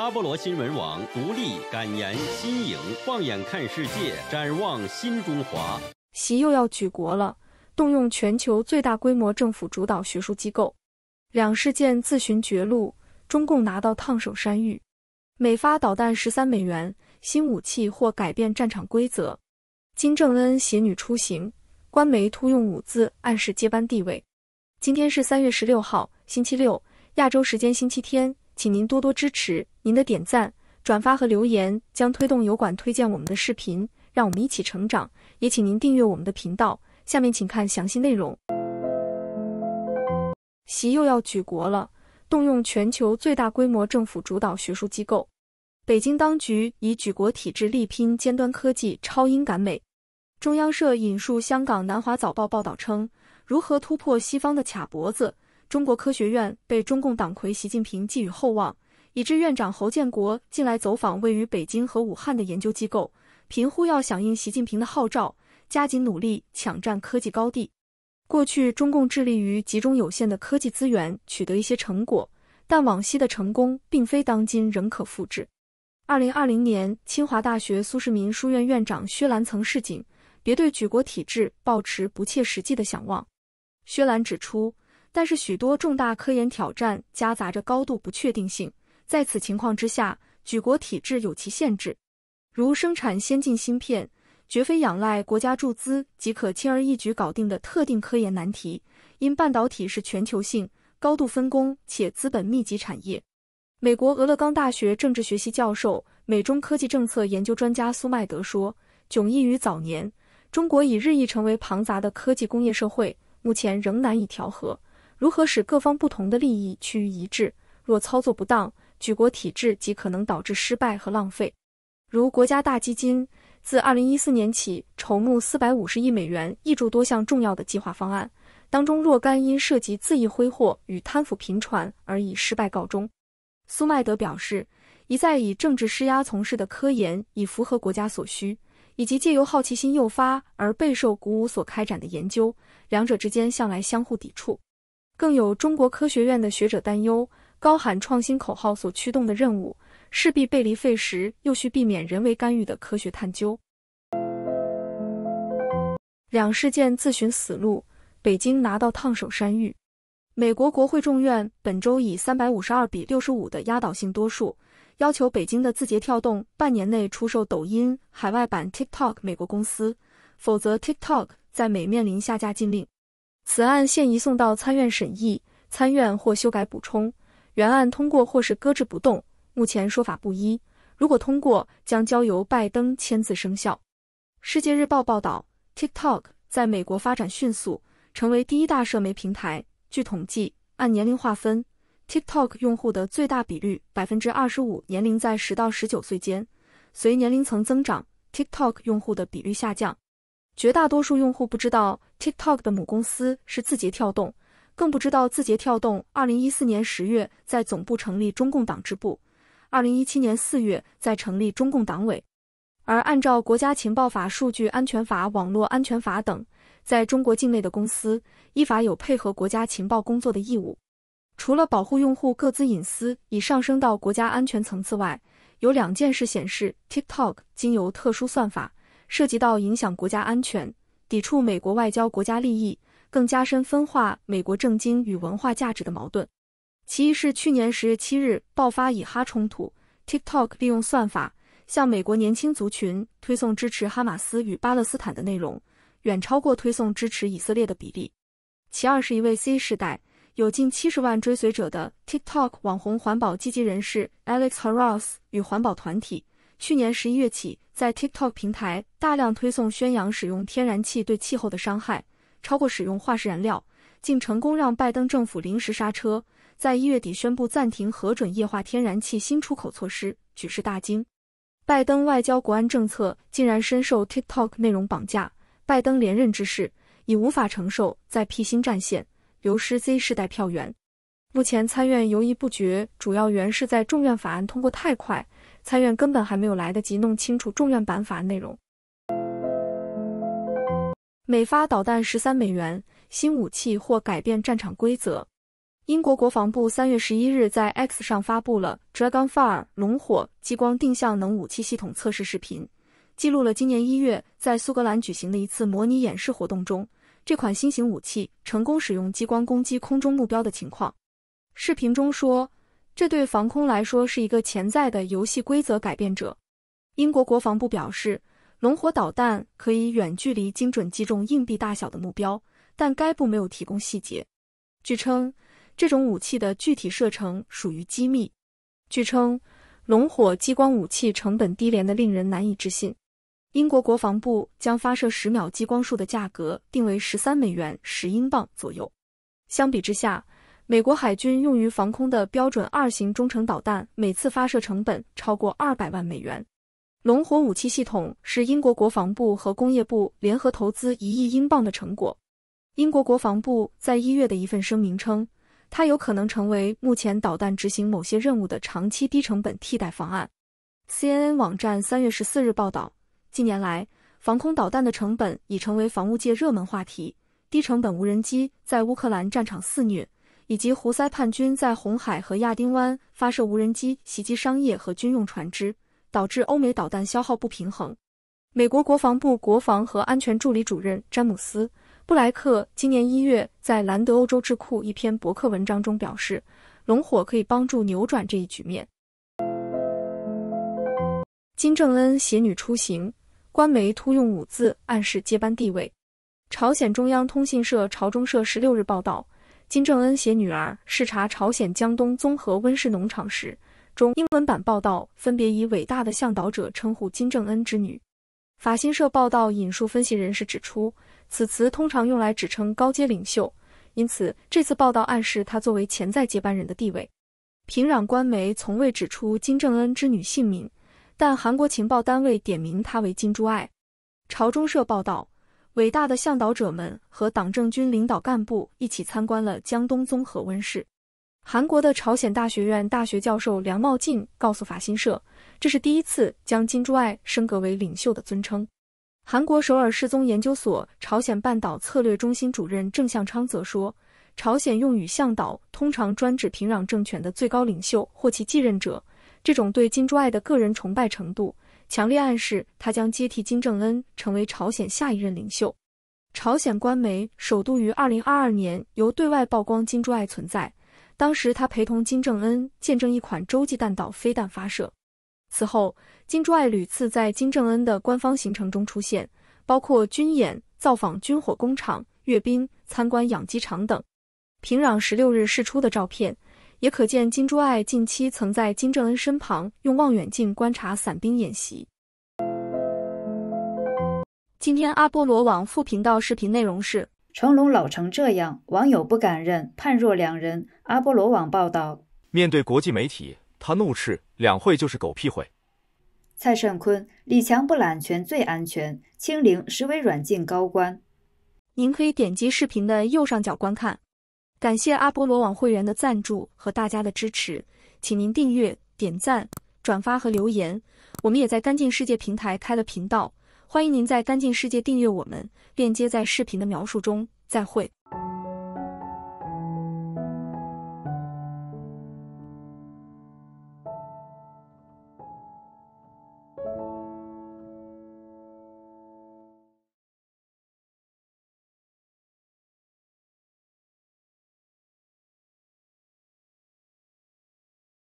阿波罗新闻网独立、感言、新颖，放眼看世界，展望新中华。习又要举国了，动用全球最大规模政府主导学术机构，两事件自寻绝路，中共拿到烫手山芋。美发导弹十三美元，新武器或改变战场规则。金正恩携女出行，官媒突用五字暗示接班地位。今天是三月十六号，星期六，亚洲时间星期天。请您多多支持，您的点赞、转发和留言将推动油管推荐我们的视频，让我们一起成长。也请您订阅我们的频道。下面请看详细内容。习又要举国了，动用全球最大规模政府主导学术机构，北京当局以举国体制力拼尖端科技，超英赶美。中央社引述香港南华早报报道称，如何突破西方的卡脖子？中国科学院被中共党魁习近平寄予厚望，以致院长侯建国近来走访位于北京和武汉的研究机构，频呼要响应习近平的号召，加紧努力抢占科技高地。过去中共致力于集中有限的科技资源取得一些成果，但往昔的成功并非当今仍可复制。二零二零年，清华大学苏世民书院院长薛兰曾示警：别对举国体制抱持不切实际的想望。薛兰指出。但是许多重大科研挑战夹杂着高度不确定性，在此情况之下，举国体制有其限制。如生产先进芯片，绝非仰赖国家注资即可轻而易举搞定的特定科研难题。因半导体是全球性、高度分工且资本密集产业。美国俄勒冈大学政治学系教授、美中科技政策研究专家苏迈德说：“迥异于早年，中国已日益成为庞杂的科技工业社会，目前仍难以调和。”如何使各方不同的利益趋于一致？若操作不当，举国体制即可能导致失败和浪费。如国家大基金自二零一四年起筹募四百五十亿美元，资注多项重要的计划方案，当中若干因涉及恣意挥霍与贪腐频传而以失败告终。苏迈德表示，一再以政治施压从事的科研，以符合国家所需，以及借由好奇心诱发而备受鼓舞所开展的研究，两者之间向来相互抵触。更有中国科学院的学者担忧，高喊创新口号所驱动的任务势必背离费时又需避免人为干预的科学探究。两事件自寻死路，北京拿到烫手山芋。美国国会众院本周以三百五十二比六十五的压倒性多数，要求北京的字节跳动半年内出售抖音海外版 TikTok 美国公司，否则 TikTok 在美面临下架禁令。此案现移送到参院审议，参院或修改补充，原案通过或是搁置不动，目前说法不一。如果通过，将交由拜登签字生效。世界日报报道，TikTok 在美国发展迅速，成为第一大社媒平台。据统计，按年龄划分，TikTok 用户的最大比率百分之二十五，年龄在十到十九岁间。随年龄层增长，TikTok 用户的比率下降。绝大多数用户不知道 TikTok 的母公司是字节跳动，更不知道字节跳动2014年10月在总部成立中共党支部，2017年4月在成立中共党委。而按照国家情报法、数据安全法、网络安全法等，在中国境内的公司依法有配合国家情报工作的义务。除了保护用户各自隐私已上升到国家安全层次外，有两件事显示 TikTok 经由特殊算法。涉及到影响国家安全、抵触美国外交国家利益，更加深分化美国政经与文化价值的矛盾。其一是去年十月七日爆发以哈冲突，TikTok 利用算法向美国年轻族群推送支持哈马斯与巴勒斯坦的内容，远超过推送支持以色列的比例。其二是一位 C 世代、有近七十万追随者的 TikTok 网红环保积极人士 Alex Haros 与环保团体。去年十一月起，在 TikTok 平台大量推送宣扬使用天然气对气候的伤害超过使用化石燃料，竟成功让拜登政府临时刹车，在一月底宣布暂停核准液化天然气新出口措施，举世大惊。拜登外交国安政策竟然深受 TikTok 内容绑架，拜登连任之势已无法承受在 P 新战线流失 Z 世代票源，目前参院犹豫不决，主要原是在众院法案通过太快。参院根本还没有来得及弄清楚众院版法内容。每发导弹十三美元，新武器或改变战场规则。英国国防部三月十一日在 X 上发布了 Dragon Fire 龙火激光定向能武器系统测试视频，记录了今年一月在苏格兰举行的一次模拟演示活动中，这款新型武器成功使用激光攻击空中目标的情况。视频中说。这对防空来说是一个潜在的游戏规则改变者。英国国防部表示，龙火导弹可以远距离精准击中硬币大小的目标，但该部没有提供细节。据称，这种武器的具体射程属于机密。据称，龙火激光武器成本低廉的令人难以置信。英国国防部将发射十秒激光束的价格定为十三美元十英镑左右。相比之下，美国海军用于防空的标准二型中程导弹，每次发射成本超过二百万美元。龙火武器系统是英国国防部和工业部联合投资一亿英镑的成果。英国国防部在一月的一份声明称，它有可能成为目前导弹执行某些任务的长期低成本替代方案。CNN 网站三月十四日报道，近年来，防空导弹的成本已成为防务界热门话题。低成本无人机在乌克兰战场肆虐。以及胡塞叛军在红海和亚丁湾发射无人机袭击商业和军用船只，导致欧美导弹消耗不平衡。美国国防部国防和安全助理主任詹姆斯·布莱克今年一月在兰德欧洲智库一篇博客文章中表示，龙火可以帮助扭转这一局面。金正恩携女出行，官媒突用五字暗示接班地位。朝鲜中央通讯社朝中社十六日报道。金正恩携女儿视察朝鲜江东综合温室农场时，中英文版报道分别以“伟大的向导者”称呼金正恩之女。法新社报道引述分析人士指出，此词通常用来指称高阶领袖，因此这次报道暗示他作为潜在接班人的地位。平壤官媒从未指出金正恩之女姓名，但韩国情报单位点名她为金珠爱。朝中社报道。伟大的向导者们和党政军领导干部一起参观了江东综合温室。韩国的朝鲜大学院大学教授梁茂进告诉法新社，这是第一次将金珠爱升格为领袖的尊称。韩国首尔世宗研究所朝鲜半岛策略中心主任郑相昌则说，朝鲜用语“向导”通常专指平壤政权的最高领袖或其继任者，这种对金珠爱的个人崇拜程度。强烈暗示他将接替金正恩成为朝鲜下一任领袖。朝鲜官媒首度于二零二二年由对外曝光金珠爱存在，当时他陪同金正恩见证一款洲际弹道飞弹发射。此后，金珠爱屡次在金正恩的官方行程中出现，包括军演、造访军火工厂、阅兵、参观养鸡场等。平壤十六日释出的照片。也可见金珠爱近期曾在金正恩身旁用望远镜观察伞兵演习。今天阿波罗网副频道视频内容是：成龙老成这样，网友不敢认，判若两人。阿波罗网报道，面对国际媒体，他怒斥两会就是狗屁会。蔡善坤，李强不揽权最安全，清零实为软禁高官。您可以点击视频的右上角观看。感谢阿波罗网会员的赞助和大家的支持，请您订阅、点赞、转发和留言。我们也在干净世界平台开了频道，欢迎您在干净世界订阅我们，链接在视频的描述中。再会。